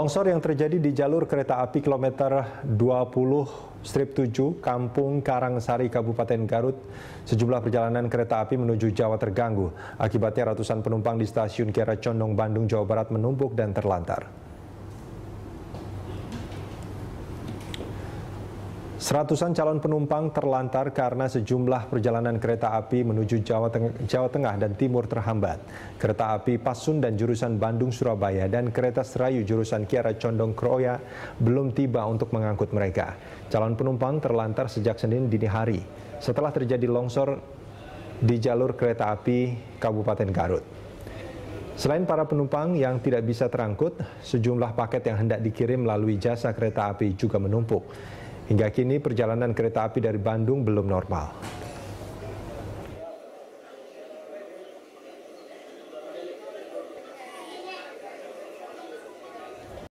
Longsor yang terjadi di jalur kereta api kilometer 20 strip 7 Kampung Karangsari Kabupaten Garut, sejumlah perjalanan kereta api menuju Jawa terganggu. Akibatnya ratusan penumpang di stasiun Kiara Condong Bandung Jawa Barat menumpuk dan terlantar. Seratusan calon penumpang terlantar karena sejumlah perjalanan kereta api menuju Jawa, Teng Jawa Tengah dan Timur terhambat. Kereta api Pasundan jurusan Bandung-Surabaya dan kereta Serayu jurusan Kiara Condong Kroya belum tiba untuk mengangkut mereka. Calon penumpang terlantar sejak Senin dini hari setelah terjadi longsor di jalur kereta api Kabupaten Garut. Selain para penumpang yang tidak bisa terangkut, sejumlah paket yang hendak dikirim melalui jasa kereta api juga menumpuk. Hingga kini perjalanan kereta api dari Bandung belum normal.